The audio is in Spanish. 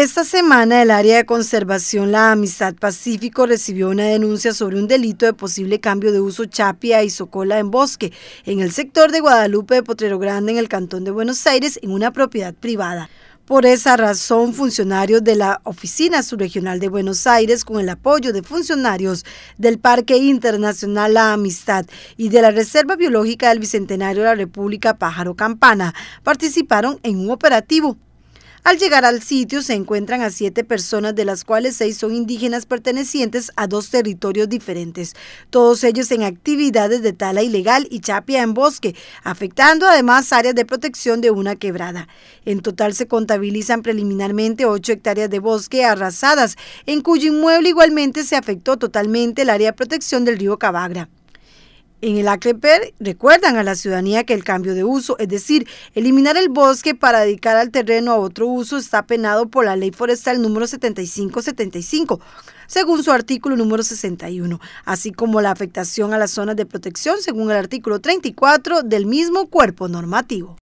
Esta semana el área de conservación La Amistad Pacífico recibió una denuncia sobre un delito de posible cambio de uso chapia y socola en bosque en el sector de Guadalupe de Potrero Grande en el Cantón de Buenos Aires en una propiedad privada. Por esa razón, funcionarios de la Oficina Subregional de Buenos Aires, con el apoyo de funcionarios del Parque Internacional La Amistad y de la Reserva Biológica del Bicentenario de la República Pájaro Campana, participaron en un operativo al llegar al sitio se encuentran a siete personas, de las cuales seis son indígenas pertenecientes a dos territorios diferentes, todos ellos en actividades de tala ilegal y chapia en bosque, afectando además áreas de protección de una quebrada. En total se contabilizan preliminarmente ocho hectáreas de bosque arrasadas, en cuyo inmueble igualmente se afectó totalmente el área de protección del río Cabagra. En el Acreper recuerdan a la ciudadanía que el cambio de uso, es decir, eliminar el bosque para dedicar al terreno a otro uso, está penado por la Ley Forestal número 7575, según su artículo número 61, así como la afectación a las zonas de protección, según el artículo 34 del mismo cuerpo normativo.